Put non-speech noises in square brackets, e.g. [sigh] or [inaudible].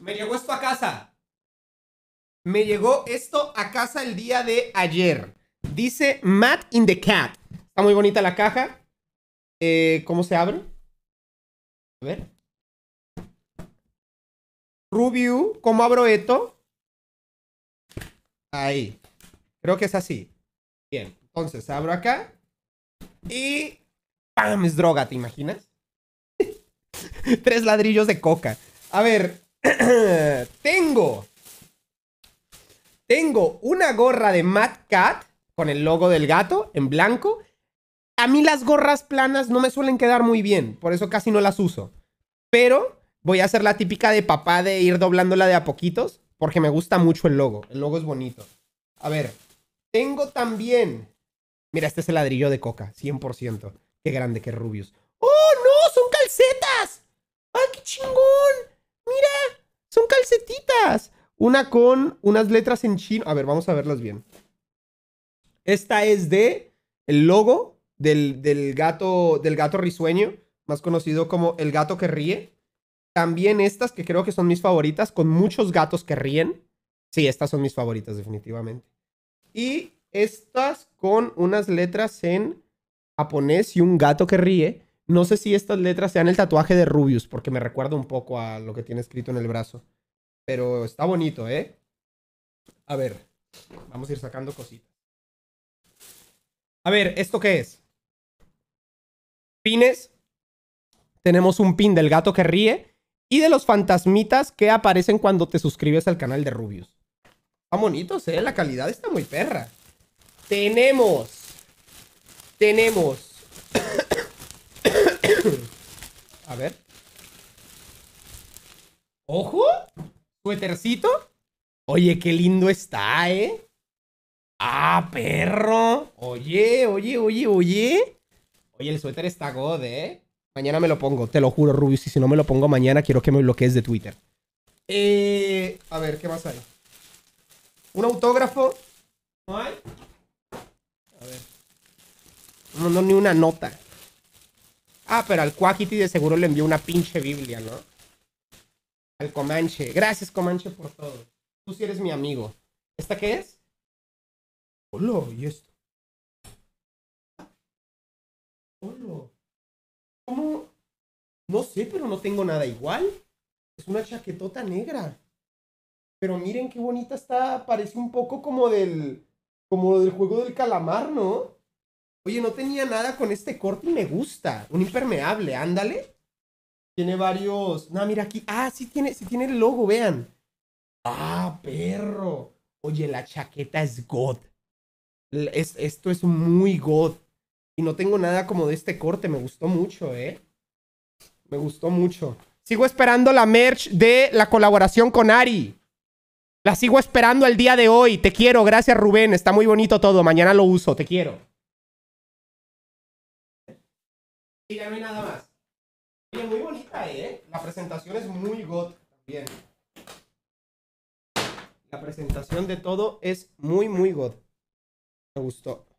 Me llegó esto a casa. Me llegó esto a casa el día de ayer. Dice Matt in the Cat. Está muy bonita la caja. Eh, ¿Cómo se abre? A ver. Review. ¿Cómo abro esto? Ahí. Creo que es así. Bien. Entonces abro acá. Y. ¡Pam! Es droga, ¿te imaginas? [laughs] Tres ladrillos de coca. A ver, [coughs] tengo. Tengo una gorra de Mad Cat con el logo del gato en blanco. A mí las gorras planas no me suelen quedar muy bien, por eso casi no las uso. Pero voy a hacer la típica de papá de ir doblándola de a poquitos, porque me gusta mucho el logo. El logo es bonito. A ver, tengo también... Mira, este es el ladrillo de coca, 100%. Qué grande, qué rubios. ¡Oh, no! ¡Son calcetas! Una con unas letras en chino. A ver, vamos a verlas bien. Esta es de el logo del, del, gato, del gato risueño, más conocido como el gato que ríe. También estas que creo que son mis favoritas, con muchos gatos que ríen. Sí, estas son mis favoritas definitivamente. Y estas con unas letras en japonés y un gato que ríe. No sé si estas letras sean el tatuaje de Rubius, porque me recuerda un poco a lo que tiene escrito en el brazo. Pero está bonito, ¿eh? A ver, vamos a ir sacando cositas. A ver, ¿esto qué es? Pines. Tenemos un pin del gato que ríe y de los fantasmitas que aparecen cuando te suscribes al canal de Rubius. Está bonito, ¿eh? La calidad está muy perra. Tenemos. Tenemos. [coughs] A ver. ¡Ojo! Suétercito, Oye, qué lindo está, ¿eh? Ah, perro. Oye, oye, oye, oye. Oye, el suéter está god, ¿eh? Mañana me lo pongo, te lo juro, Rubius. Y si no me lo pongo mañana, quiero que me bloquees de Twitter. Eh, a ver, ¿qué más hay? Un autógrafo. ¿No hay? A ver. No, no, ni una nota. Ah, pero al Quackity de seguro le envió una pinche Biblia, ¿no? al Comanche. Gracias, Comanche, por todo. Tú sí eres mi amigo. ¿Esta qué es? Polo ¿y esto? Polo. ¿Cómo? No sé, pero no tengo nada igual. Es una chaquetota negra. Pero miren qué bonita está. Parece un poco como del. como del juego del calamar, ¿no? Oye, no tenía nada con este corte y me gusta. Un impermeable, ándale. Tiene varios. No, mira aquí. Ah, sí tiene, sí tiene el logo, vean. Ah, perro. Oye, la chaqueta es God. Es, esto es muy God. Y no tengo nada como de este corte. Me gustó mucho, ¿eh? Me gustó mucho. Sigo esperando la merch de la colaboración con Ari. La sigo esperando al día de hoy. Te quiero. Gracias, Rubén. Está muy bonito todo. Mañana lo uso. Te quiero. Y ya nada más. Y muy bonita, ¿eh? La presentación es muy god, también. La presentación de todo es muy, muy god. Me gustó.